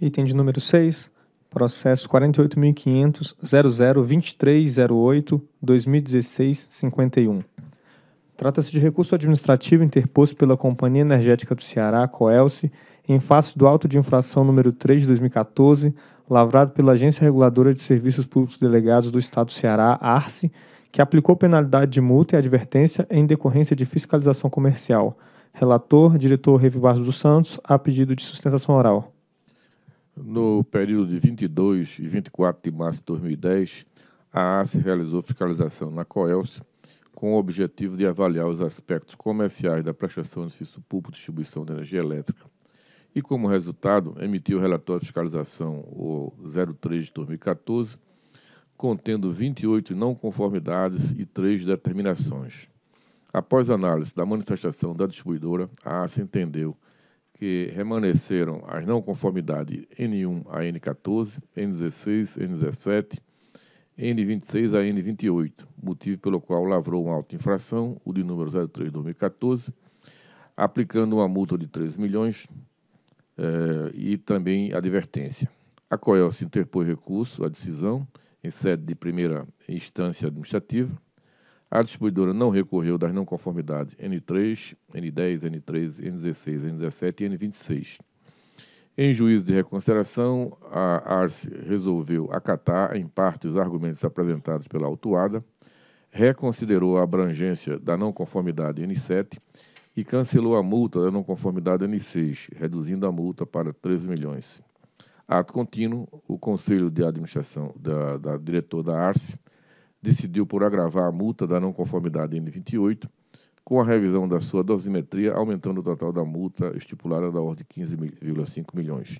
Item de número 6, processo 48.500.002308-2016-51. Trata-se de recurso administrativo interposto pela Companhia Energética do Ceará, Coelce, em face do auto de infração número 3 de 2014, lavrado pela Agência Reguladora de Serviços Públicos Delegados do Estado do Ceará, ARCE, que aplicou penalidade de multa e advertência em decorrência de fiscalização comercial. Relator, diretor Revi Barros dos Santos, a pedido de sustentação oral. No período de 22 e 24 de março de 2010, a ACE realizou fiscalização na COELS com o objetivo de avaliar os aspectos comerciais da prestação de serviço público de distribuição de energia elétrica. E, como resultado, emitiu o relatório de fiscalização o 03 de 2014, contendo 28 não conformidades e 3 determinações. Após análise da manifestação da distribuidora, a ACE entendeu que remaneceram as não conformidades N1 a N14, N16, N17, N26 a N28, motivo pelo qual lavrou uma auto-infração, o de número 03-2014, aplicando uma multa de 3 milhões eh, e também advertência. A COEL se interpôs recurso à decisão em sede de primeira instância administrativa, a distribuidora não recorreu das não conformidades N3, N10, N13, N16, N17 e N26. Em juízo de reconsideração, a ARCE resolveu acatar, em parte, os argumentos apresentados pela autuada, reconsiderou a abrangência da não conformidade N7 e cancelou a multa da não conformidade N6, reduzindo a multa para 13 milhões. Ato contínuo, o Conselho de Administração da, da diretor da ARCE decidiu por agravar a multa da não conformidade N28 com a revisão da sua dosimetria, aumentando o total da multa estipulada da ordem de 15,5 milhões.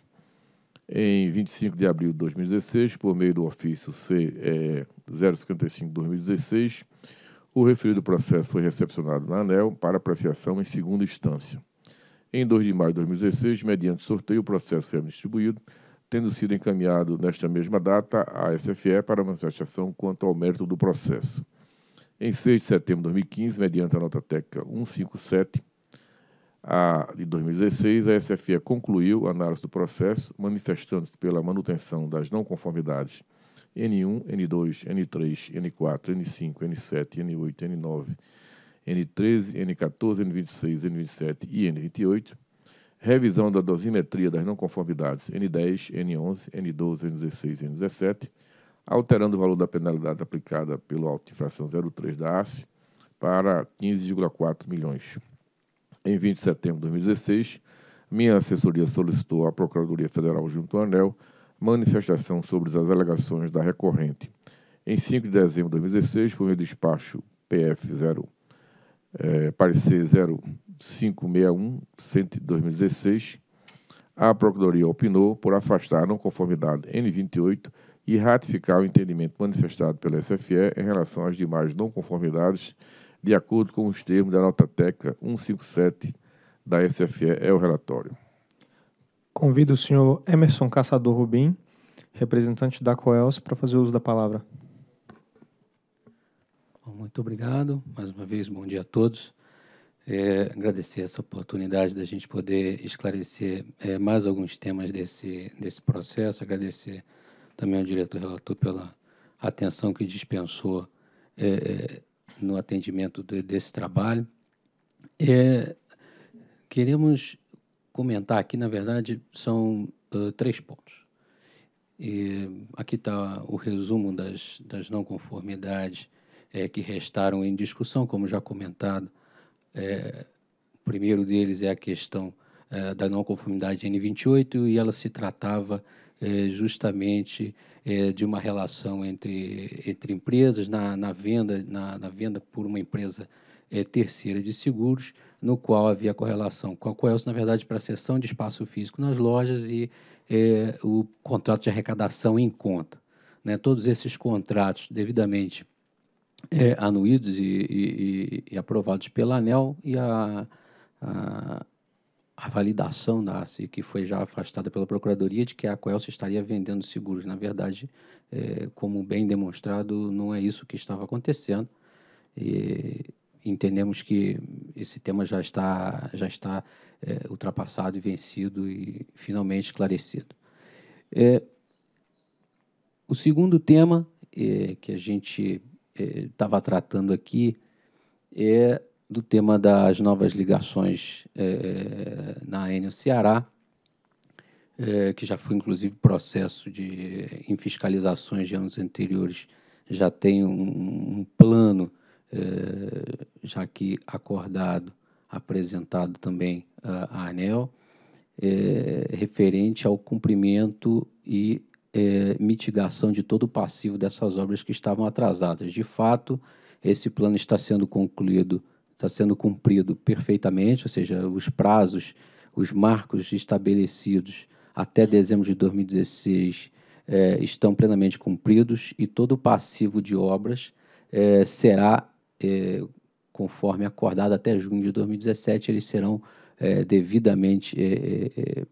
Em 25 de abril de 2016, por meio do ofício C055-2016, o referido processo foi recepcionado na ANEL para apreciação em segunda instância. Em 2 de maio de 2016, mediante sorteio, o processo foi distribuído tendo sido encaminhado nesta mesma data à SFE para manifestação quanto ao mérito do processo. Em 6 de setembro de 2015, mediante a nota técnica 157 a, de 2016, a SFE concluiu a análise do processo, manifestando-se pela manutenção das não conformidades N1, N2, N3, N4, N5, N7, N8, N9, N13, N14, N26, N27 e N28, revisão da dosimetria das não conformidades N10, N11, N12, N16 e N17, alterando o valor da penalidade aplicada pelo auto de 03 da ACE para 15,4 milhões. Em 20 de setembro de 2016, minha assessoria solicitou à Procuradoria Federal junto ao ANEL manifestação sobre as alegações da recorrente. Em 5 de dezembro de 2016, por meio do despacho PF0, é, eh, parecer 0 561 2016, a Procuradoria opinou por afastar a não conformidade N28 e ratificar o entendimento manifestado pela SFE em relação às demais não conformidades, de acordo com os termos da nota técnica 157 da SFE, é o relatório. Convido o senhor Emerson Caçador Rubim, representante da COELS, para fazer uso da palavra. Muito obrigado. Mais uma vez, bom dia a todos. É, agradecer essa oportunidade da gente poder esclarecer é, mais alguns temas desse, desse processo, agradecer também ao diretor relator pela atenção que dispensou é, é no atendimento de, desse trabalho. É, queremos comentar aqui, na verdade, são uh, três pontos. E aqui está o resumo das, das não conformidades é, que restaram em discussão, como já comentado, é, o primeiro deles é a questão é, da não conformidade N28 e ela se tratava é, justamente é, de uma relação entre, entre empresas na, na venda na, na, venda por uma empresa é, terceira de seguros, no qual havia correlação com a Coelce, na verdade, para a cessão de espaço físico nas lojas e é, o contrato de arrecadação em conta. Né? Todos esses contratos devidamente é, anuídos e, e, e, aprovados pela ANEL e a, a, a validação da ASE, que foi já afastada pela Procuradoria, de que a se estaria vendendo seguros. Na verdade, é, como bem demonstrado, não é isso que estava acontecendo. E entendemos que esse tema já está, já está é, ultrapassado e vencido e finalmente esclarecido. É, o segundo tema é, que a gente estava é, tratando aqui é do tema das novas ligações é, é, na Enel Ceará, é, que já foi inclusive processo de em fiscalizações de anos anteriores, já tem um, um plano é, já que acordado, apresentado também à ANEL, é, referente ao cumprimento e é, mitigação de todo o passivo dessas obras que estavam atrasadas. De fato, esse plano está sendo concluído, está sendo cumprido perfeitamente, ou seja, os prazos, os marcos estabelecidos até dezembro de 2016 é, estão plenamente cumpridos e todo o passivo de obras é, será, é, conforme acordado até junho de 2017, eles serão é, devidamente é,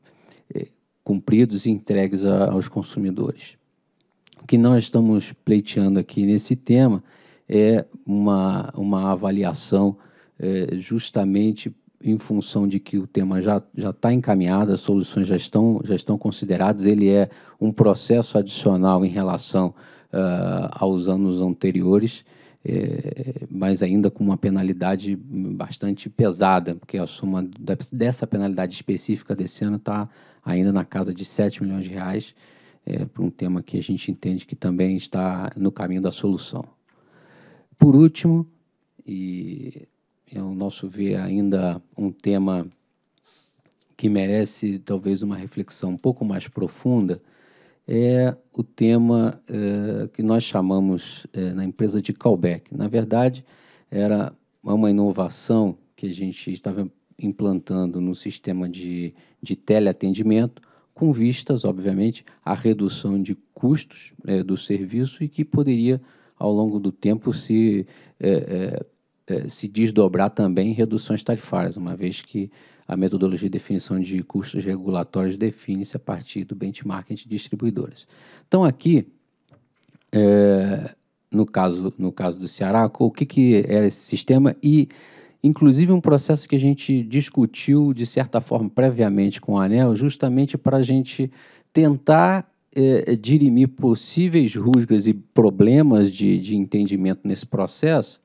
é, cumpridos e entregues a, aos consumidores. O que nós estamos pleiteando aqui nesse tema é uma, uma avaliação é, justamente em função de que o tema já está encaminhado, as soluções já estão, já estão consideradas, ele é um processo adicional em relação uh, aos anos anteriores, é, mas ainda com uma penalidade bastante pesada, porque a soma dessa penalidade específica desse ano está ainda na casa de 7 milhões de reais, é, para um tema que a gente entende que também está no caminho da solução. Por último, e ao é nosso ver ainda um tema que merece talvez uma reflexão um pouco mais profunda, é o tema é, que nós chamamos é, na empresa de callback. Na verdade, era uma inovação que a gente estava implantando no sistema de, de teleatendimento, com vistas, obviamente, à redução de custos é, do serviço e que poderia, ao longo do tempo, se, é, é, se desdobrar também em reduções tarifárias, uma vez que a metodologia de definição de custos regulatórios define-se a partir do benchmarking de distribuidoras. Então, aqui, no, caso, no caso do Ceará, o que, que era é esse sistema e inclusive um processo que a gente discutiu, de certa forma, previamente com o ANEL, justamente para a gente tentar é, dirimir possíveis rusgas e problemas de, de entendimento nesse processo,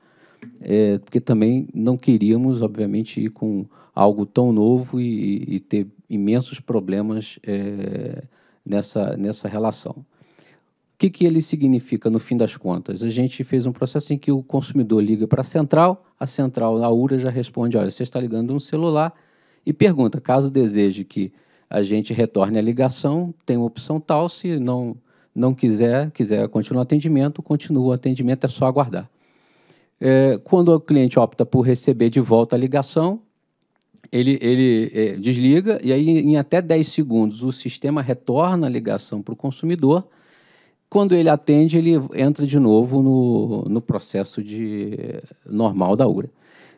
é, porque também não queríamos, obviamente, ir com algo tão novo e, e ter imensos problemas é, nessa, nessa relação que, que ele significa no fim das contas? A gente fez um processo em que o consumidor liga para a central, a central, a URA já responde, olha, você está ligando um celular e pergunta, caso deseje que a gente retorne a ligação, tem uma opção tal, se não, não quiser, quiser continuar o atendimento, continua o atendimento, é só aguardar. É, quando o cliente opta por receber de volta a ligação, ele, ele é, desliga e aí em até 10 segundos o sistema retorna a ligação para o consumidor, quando ele atende, ele entra de novo no, no processo de normal da URA.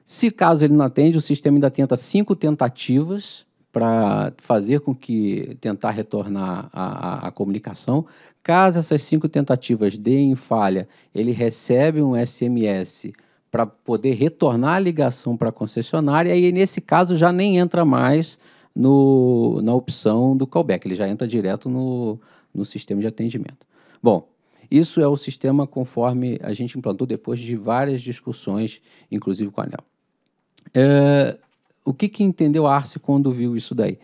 Se caso ele não atende, o sistema ainda tenta cinco tentativas para fazer com que tentar retornar a, a, a, comunicação. Caso essas cinco tentativas deem falha, ele recebe um SMS para poder retornar a ligação para a concessionária e nesse caso já nem entra mais no, na opção do callback, ele já entra direto no, no sistema de atendimento. Bom, isso é o sistema conforme a gente implantou depois de várias discussões, inclusive com a ANEL. É, o que, que entendeu a Arce quando viu isso daí?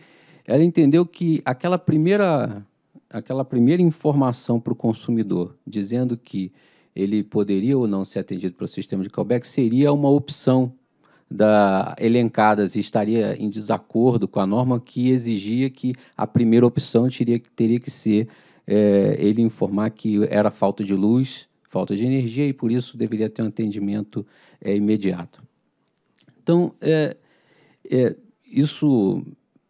Ela entendeu que aquela primeira, aquela primeira informação para o consumidor, dizendo que ele poderia ou não ser atendido pelo sistema de callback, seria uma opção da elencadas e estaria em desacordo com a norma que exigia que a primeira opção teria, teria que ser é, ele informar que era falta de luz, falta de energia e por isso deveria ter um atendimento é, imediato. Então, é, é isso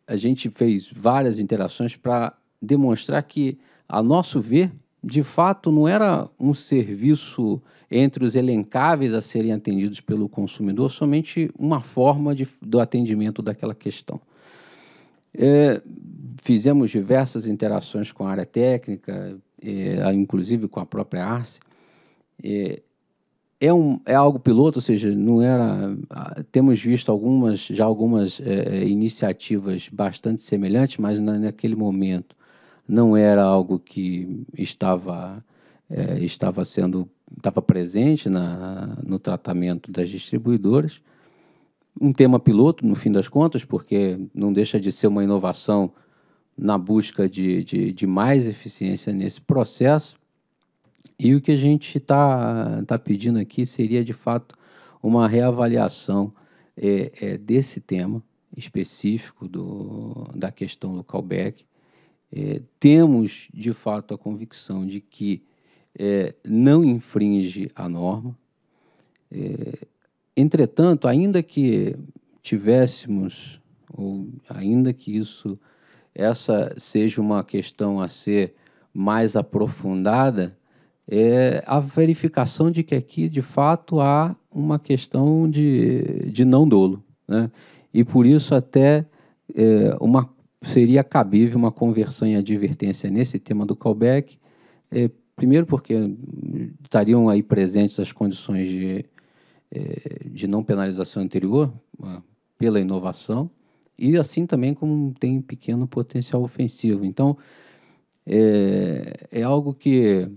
a gente fez várias interações para demonstrar que, a nosso ver, de fato não era um serviço entre os elencáveis a serem atendidos pelo consumidor, somente uma forma de, do atendimento daquela questão. É, fizemos diversas interações com a área técnica, inclusive com a própria Arce. é, um, é algo piloto, ou seja, não era. Temos visto algumas, já algumas é, é, iniciativas bastante semelhantes, mas na, naquele momento não era algo que estava, é, estava sendo estava presente na, no tratamento das distribuidoras. Um tema piloto, no fim das contas, porque não deixa de ser uma inovação na busca de, de, de mais eficiência nesse processo. E o que a gente está tá pedindo aqui seria, de fato, uma reavaliação é, é, desse tema específico do, da questão do callback. É, temos, de fato, a convicção de que é, não infringe a norma. É, entretanto, ainda que tivéssemos, ou ainda que isso essa seja uma questão a ser mais aprofundada, é a verificação de que aqui, de fato, há uma questão de, de não dolo. Né? E por isso até é, uma, seria cabível uma conversão em advertência nesse tema do callback, é, primeiro porque estariam aí presentes as condições de, é, de não penalização anterior ah, pela inovação, e assim também como tem pequeno potencial ofensivo. Então, é, é algo que,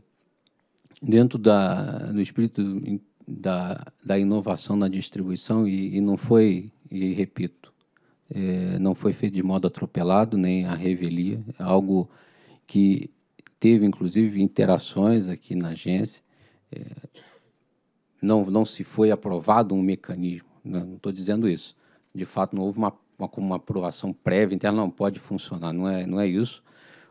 dentro da, no espírito da, da inovação na distribuição, e, e não foi, e repito, é, não foi feito de modo atropelado, nem a revelia, é algo que teve, inclusive, interações aqui na agência. É, não, não se foi aprovado um mecanismo, né? não estou dizendo isso. De fato, não houve uma uma, com uma aprovação prévia interna não pode funcionar, não é, não é isso.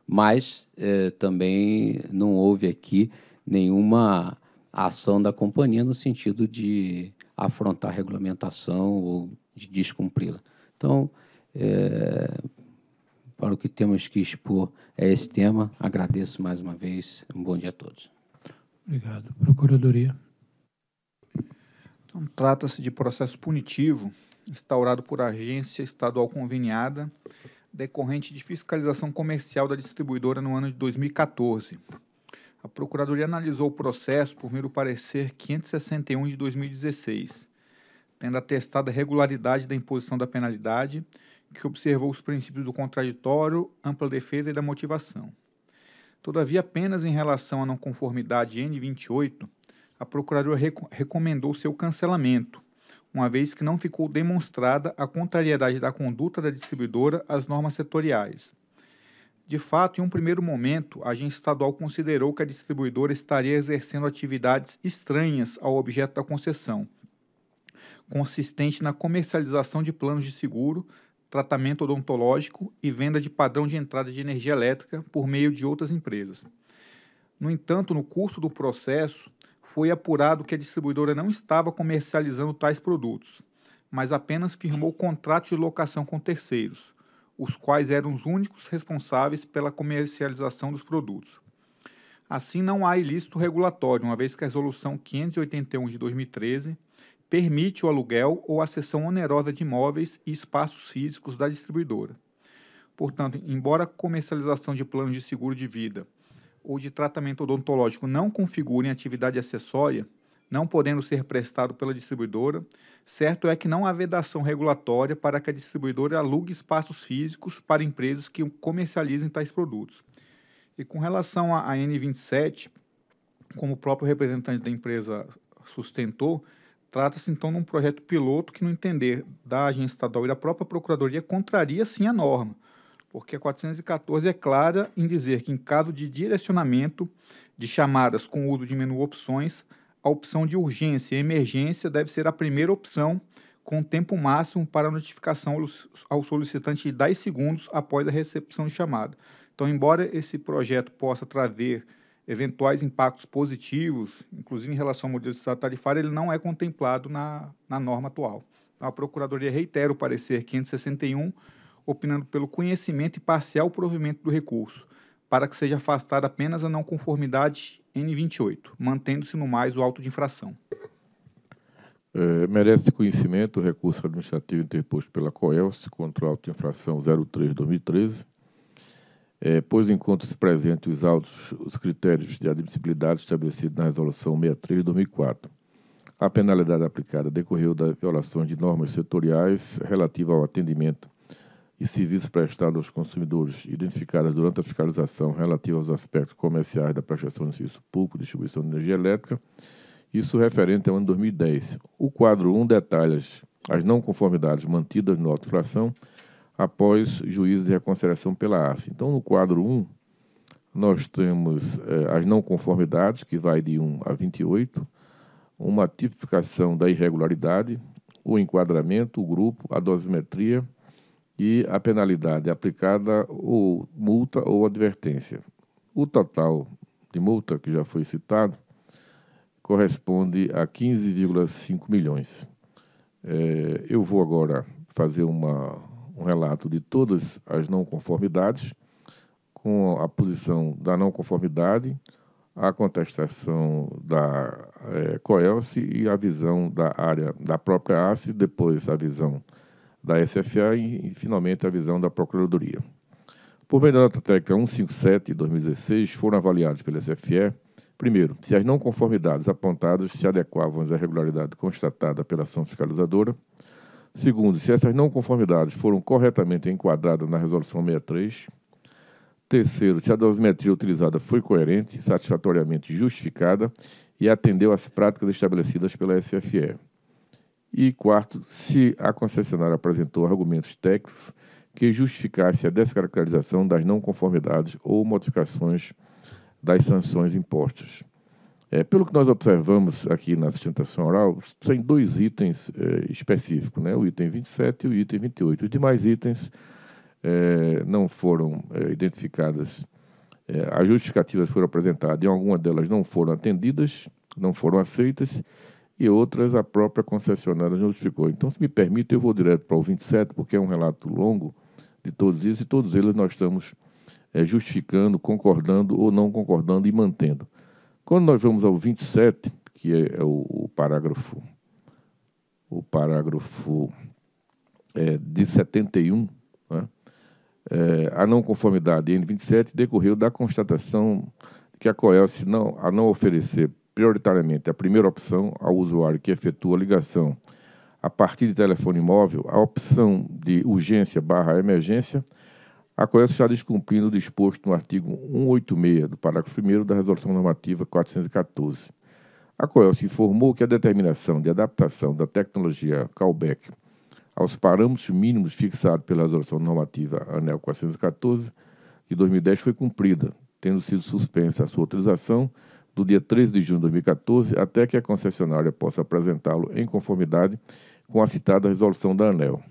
Mas eh, também não houve aqui nenhuma ação da companhia no sentido de afrontar a regulamentação ou de descumpri-la. Então, eh, para o que temos que expor é esse tema. Agradeço mais uma vez. Um bom dia a todos. Obrigado. Procuradoria. Então, trata-se de processo punitivo instaurado por agência estadual conveniada, decorrente de fiscalização comercial da distribuidora no ano de 2014. A Procuradoria analisou o processo por meio do parecer 561 de 2016, tendo atestado a regularidade da imposição da penalidade, que observou os princípios do contraditório, ampla defesa e da motivação. Todavia, apenas em relação à não conformidade N28, a Procuradoria recomendou seu cancelamento, uma vez que não ficou demonstrada a contrariedade da conduta da distribuidora às normas setoriais. De fato, em um primeiro momento, a agência estadual considerou que a distribuidora estaria exercendo atividades estranhas ao objeto da concessão, consistente na comercialização de planos de seguro, tratamento odontológico e venda de padrão de entrada de energia elétrica por meio de outras empresas. No entanto, no curso do processo, foi apurado que a distribuidora não estava comercializando tais produtos, mas apenas firmou contratos de locação com terceiros, os quais eram os únicos responsáveis pela comercialização dos produtos. Assim, não há ilícito regulatório, uma vez que a Resolução 581 de 2013 permite o aluguel ou a cessão onerosa de imóveis e espaços físicos da distribuidora. Portanto, embora a comercialização de planos de seguro de vida ou de tratamento odontológico não configurem atividade acessória, não podendo ser prestado pela distribuidora, certo é que não há vedação regulatória para que a distribuidora alugue espaços físicos para empresas que comercializem tais produtos. E com relação à N27, como o próprio representante da empresa sustentou, Trata-se então de um projeto piloto que, no entender da agência estadual e da própria procuradoria, contraria sim a norma, porque a 414 é clara em dizer que, em caso de direcionamento de chamadas com uso de menu opções, a opção de urgência e emergência deve ser a primeira opção, com tempo máximo para notificação ao solicitante de 10 segundos após a recepção de chamada. Então, embora esse projeto possa trazer eventuais impactos positivos, inclusive em relação ao modelo de Estado tarifário, ele não é contemplado na, na norma atual. A Procuradoria reitera o parecer 561 opinando pelo conhecimento e parcial provimento do recurso, para que seja afastada apenas a não conformidade N28, mantendo-se no mais o auto de infração. É, merece conhecimento o recurso administrativo interposto pela COELS contra a auto-infração 03-2013, é, pois enquanto se presentes os, autos, os critérios de admissibilidade estabelecidos na Resolução 63-2004. A penalidade aplicada decorreu da violação de normas setoriais relativa ao atendimento e serviços prestados aos consumidores, identificadas durante a fiscalização relativa aos aspectos comerciais da prestação de serviço público, distribuição de energia elétrica, isso referente ao ano 2010. O quadro 1 detalha as não conformidades mantidas no auto inflação após juízo de reconciliação pela ARCE. Então, no quadro 1, nós temos eh, as não conformidades, que vai de 1 a 28, uma tipificação da irregularidade, o enquadramento, o grupo, a dosimetria, e a penalidade é aplicada ou multa ou advertência. O total de multa, que já foi citado, corresponde a 15,5 milhões. É, eu vou agora fazer uma, um relato de todas as não conformidades, com a posição da não conformidade, a contestação da é, COELSE e a visão da área da própria ACE, depois a visão da SFA e, e finalmente, a visão da Procuradoria. Por meio da nota técnica 157 de 2016, foram avaliados pela SFE, primeiro, se as não conformidades apontadas se adequavam à irregularidade constatada pela ação fiscalizadora, segundo, se essas não conformidades foram corretamente enquadradas na resolução 63, Terceiro, se a dosimetria utilizada foi coerente, satisfatoriamente justificada e atendeu às práticas estabelecidas pela SFE. E quarto, se a concessionária apresentou argumentos técnicos que justificasse a descaracterização das não conformidades ou modificações das sanções impostas. É, pelo que nós observamos aqui na sustentação oral, tem dois itens é, específicos, né? o item 27 e o item 28. Os demais itens é, não foram é, identificadas, é, as justificativas foram apresentadas e algumas delas não foram atendidas, não foram aceitas, e outras a própria concessionária notificou. Então, se me permite, eu vou direto para o 27, porque é um relato longo de todos eles, e todos eles nós estamos é, justificando, concordando ou não concordando e mantendo. Quando nós vamos ao 27, que é, é o, o, parágrafo o parágrafo é, de 71, né? é, a não conformidade N27 decorreu da constatação que a COELS, não, a não oferecer prioritariamente a primeira opção ao usuário que efetua a ligação a partir de telefone móvel, a opção de urgência barra emergência, a qual está descumprindo o disposto no artigo 186 do parágrafo 1 da Resolução Normativa 414. A se informou que a determinação de adaptação da tecnologia callback aos parâmetros mínimos fixados pela Resolução Normativa ANEL 414 de 2010 foi cumprida, tendo sido suspensa a sua utilização do dia 13 de junho de 2014 até que a concessionária possa apresentá-lo em conformidade com a citada resolução da ANEL.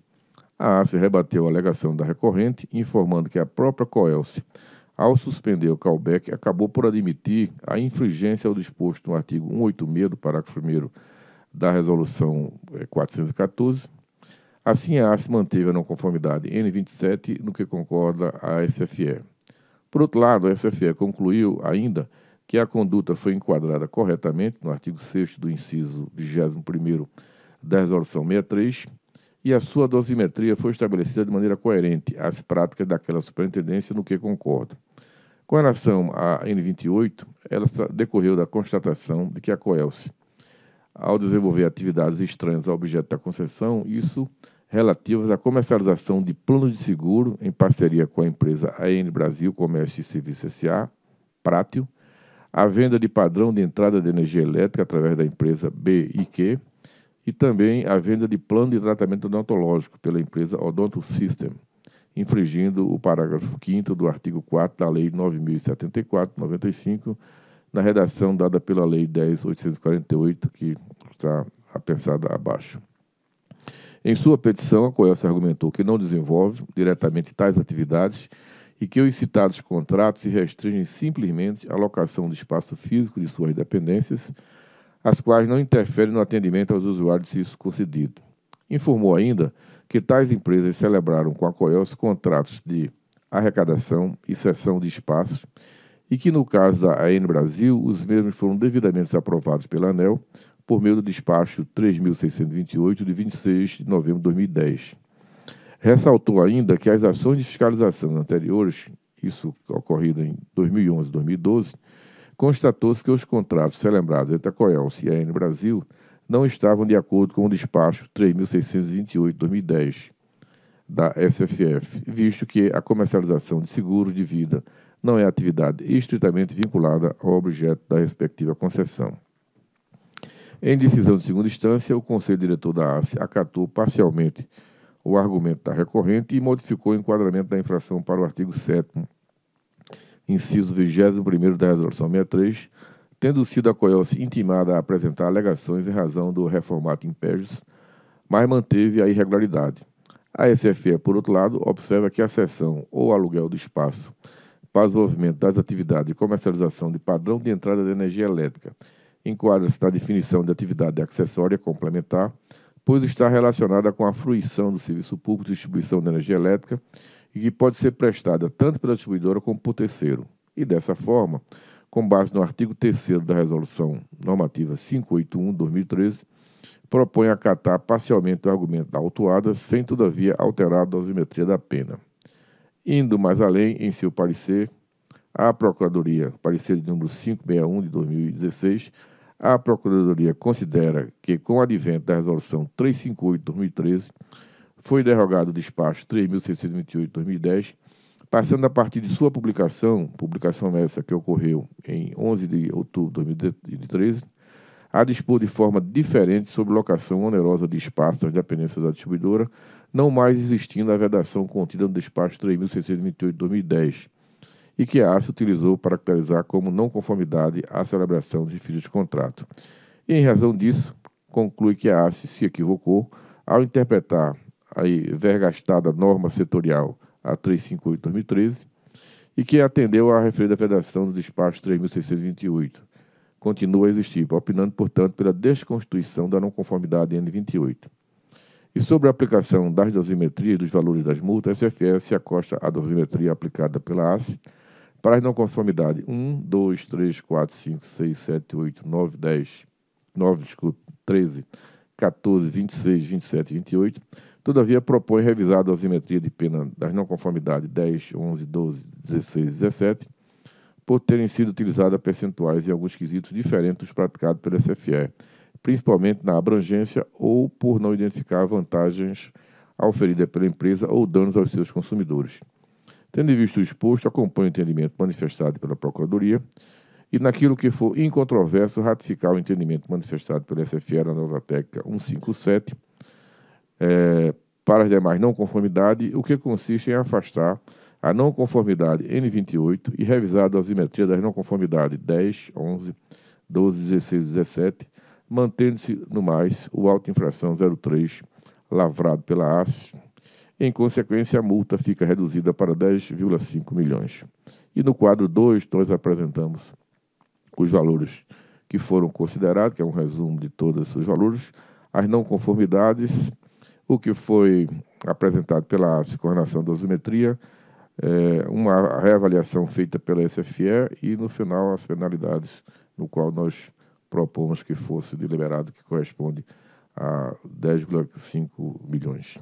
A ACE rebateu a alegação da recorrente, informando que a própria Coelce, ao suspender o callback, acabou por admitir a infringência ao disposto no artigo 186 do parágrafo 1 da resolução 414. Eh, assim, a ACE manteve a não conformidade N27 no que concorda a SFE. Por outro lado, a SFE concluiu ainda que a conduta foi enquadrada corretamente no artigo 6 do inciso 21 da Resolução 63 e a sua dosimetria foi estabelecida de maneira coerente às práticas daquela superintendência no que concordo. Com relação à N28, ela decorreu da constatação de que a coelce ao desenvolver atividades estranhas ao objeto da concessão, isso relativas à comercialização de planos de seguro em parceria com a empresa AN Brasil Comércio e Serviços S.A., Prátio, a venda de padrão de entrada de energia elétrica através da empresa BIQ e também a venda de plano de tratamento odontológico pela empresa Odonto System, infringindo o parágrafo 5 do artigo 4 da Lei 9074/95, na redação dada pela Lei 10848, que está apensada abaixo. Em sua petição, a COELS argumentou que não desenvolve diretamente tais atividades e que os citados contratos se restringem simplesmente à locação de espaço físico de suas dependências, as quais não interferem no atendimento aos usuários de serviço concedido. Informou ainda que tais empresas celebraram com a os contratos de arrecadação e cessão de espaços e que, no caso da AN Brasil, os mesmos foram devidamente aprovados pela ANEL por meio do despacho 3.628, de 26 de novembro de 2010. Ressaltou ainda que as ações de fiscalização anteriores, isso ocorrido em 2011 e 2012, constatou-se que os contratos celebrados entre a Coelce e a N Brasil não estavam de acordo com o despacho 3628-2010 da SFF, visto que a comercialização de seguros de vida não é atividade estritamente vinculada ao objeto da respectiva concessão. Em decisão de segunda instância, o Conselho Diretor da ASE acatou parcialmente o argumento está recorrente e modificou o enquadramento da infração para o artigo 7 inciso 21 da Resolução 63, tendo sido a COIOS intimada a apresentar alegações em razão do reformato impérios, mas manteve a irregularidade. A SFE, por outro lado, observa que a cessão ou aluguel do espaço para o desenvolvimento das atividades de comercialização de padrão de entrada de energia elétrica enquadra-se na definição de atividade acessória complementar pois está relacionada com a fruição do serviço público de distribuição de energia elétrica e que pode ser prestada tanto pela distribuidora como por terceiro. E dessa forma, com base no artigo 3 da Resolução Normativa 581-2013, propõe acatar parcialmente o argumento da autuada, sem todavia alterar a dosimetria da pena. Indo mais além, em seu parecer, a Procuradoria, parecer de número 561 de 2016, a Procuradoria considera que, com o advento da Resolução 358-2013, foi derrogado o despacho 3.628-2010, passando a partir de sua publicação, publicação essa que ocorreu em 11 de outubro de 2013, a dispor de forma diferente sobre locação onerosa de espaços das dependências da distribuidora, não mais existindo a vedação contida no despacho 3.628-2010, e que a ASA utilizou para caracterizar como não conformidade à celebração de filhos de contrato. E, em razão disso, conclui que a ASA se equivocou ao interpretar a vergastada norma setorial a 358-2013 e que atendeu à referida federação do despacho 3628. Continua a existir, opinando, portanto, pela desconstituição da não conformidade N28. E sobre a aplicação das dosimetrias dos valores das multas, a SFS se acosta à dosimetria aplicada pela ASE, para as não conformidade, 1, 2, 3, 4, 5, 6, 7, 8, 9, 10, 9, desculpe, 13, 14, 26, 27 e 28, todavia propõe revisar a dosimetria de pena das não conformidades 10, 11, 12, 16 e 17, por terem sido utilizadas percentuais em alguns quesitos diferentes dos praticados pela SFE, principalmente na abrangência ou por não identificar vantagens oferidas pela empresa ou danos aos seus consumidores. Tendo em vista o exposto, acompanho o entendimento manifestado pela Procuradoria e, naquilo que for incontroverso, ratificar o entendimento manifestado pela SFE na nova técnica 157 é, para as demais não conformidade, o que consiste em afastar a não conformidade N28 e revisar a dosimetria das não conformidades 10, 11, 12, 16 e 17, mantendo-se no mais o auto-infração 03 lavrado pela ASSE em consequência, a multa fica reduzida para 10,5 milhões. E no quadro 2, nós apresentamos os valores que foram considerados, que é um resumo de todos os valores, as não conformidades, o que foi apresentado pela coordenação da Osimetria, dosimetria, eh, é, uma reavaliação feita pela SFE e, no final, as penalidades, no qual nós propomos que fosse deliberado, que corresponde a 10,5 milhões.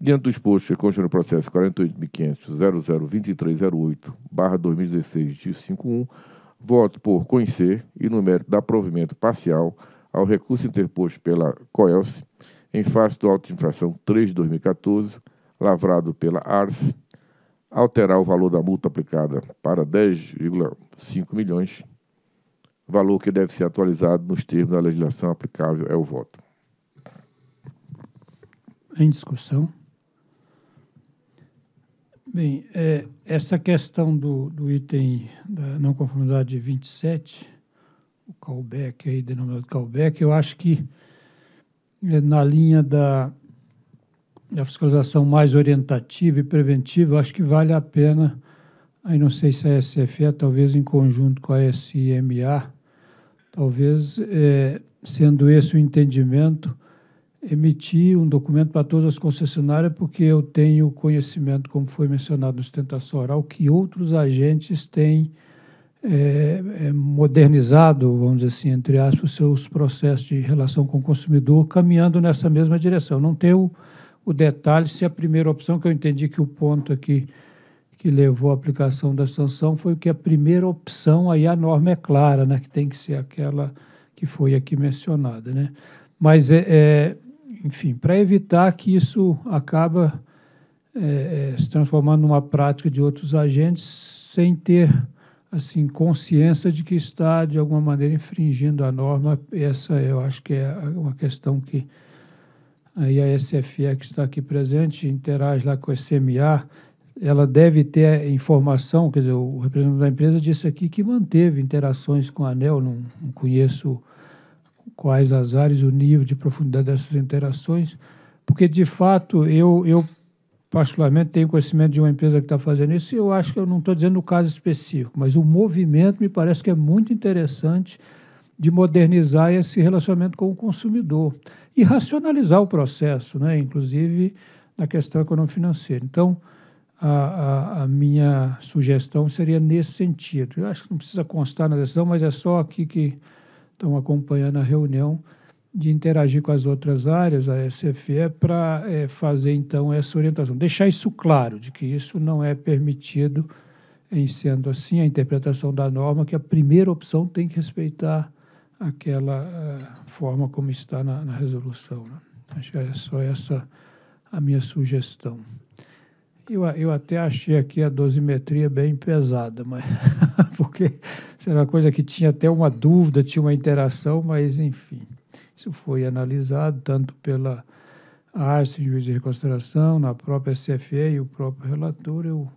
Diante do exposto, que consta no processo 48.500.002308-2016-51, voto por conhecer e no mérito da provimento parcial ao recurso interposto pela COELS em face do auto de infração 3 de 2014, lavrado pela ARS, alterar o valor da multa aplicada para 10,5 milhões, valor que deve ser atualizado nos termos da legislação aplicável é o voto. Em discussão. Bem, é, essa questão do, do item da não conformidade 27, o callback aí, denominado callback, eu acho que é, na linha da, da fiscalização mais orientativa e preventiva, acho que vale a pena, aí não sei se a SFE, talvez em conjunto com a SMA, talvez é, sendo esse o entendimento, emitir um documento para todas as concessionárias, porque eu tenho conhecimento, como foi mencionado no sustentação oral, que outros agentes têm é, é, modernizado, vamos dizer assim, entre aspas, seus processos de relação com o consumidor, caminhando nessa mesma direção. Não tenho o detalhe se a primeira opção, que eu entendi que o ponto aqui que levou à aplicação da sanção foi que a primeira opção, aí a norma é clara, né, que tem que ser aquela que foi aqui mencionada. Né? Mas é, é enfim, para evitar que isso acaba é, é, se transformando numa prática de outros agentes sem ter assim consciência de que está de alguma maneira infringindo a norma. Essa eu acho que é uma questão que aí a SFE que está aqui presente interage lá com a SMA, ela deve ter informação, quer dizer, o representante da empresa disse aqui que manteve interações com a ANEL, não, não conheço quais as áreas, o nível de profundidade dessas interações, porque de fato eu, eu particularmente tenho conhecimento de uma empresa que está fazendo isso e eu acho que eu não estou dizendo o caso específico, mas o movimento me parece que é muito interessante de modernizar esse relacionamento com o consumidor e racionalizar o processo, né? inclusive na questão econômico-financeira. Então, a, a, a, minha sugestão seria nesse sentido. Eu acho que não precisa constar na decisão, mas é só aqui que estão acompanhando a reunião de interagir com as outras áreas, a SFE, para é, fazer então essa orientação. Deixar isso claro, de que isso não é permitido, em sendo assim a interpretação da norma, que a primeira opção tem que respeitar aquela uh, forma como está na, na resolução. Né? Acho que é só essa a minha sugestão. Eu, eu até achei aqui a dosimetria bem pesada, mas porque era uma coisa que tinha até uma dúvida, tinha uma interação, mas enfim. Isso foi analisado tanto pela ARCE, Juiz de Reconsideração, na própria SFE e o próprio relator. Eu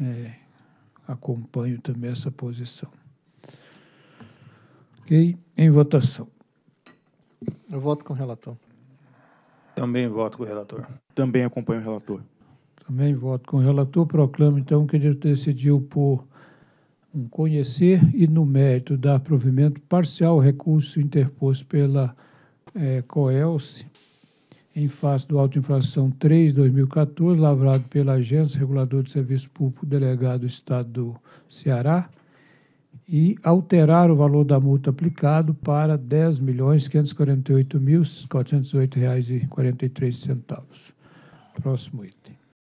é, acompanho também essa posição. Ok? Em votação. Eu voto com o relator. Também voto com o relator. Também acompanho o relator. Também Voto com o relator. Proclamo, então, que ele decidiu por um conhecer e, no mérito, dar provimento parcial ao recurso interposto pela é, eh, COELSE em face do auto infração 3, 2014, lavrado pela Agência Reguladora de Serviço Público Delegado do Estado do Ceará, e alterar o valor da multa aplicado para R$ 10.548.408,43. Próximo item.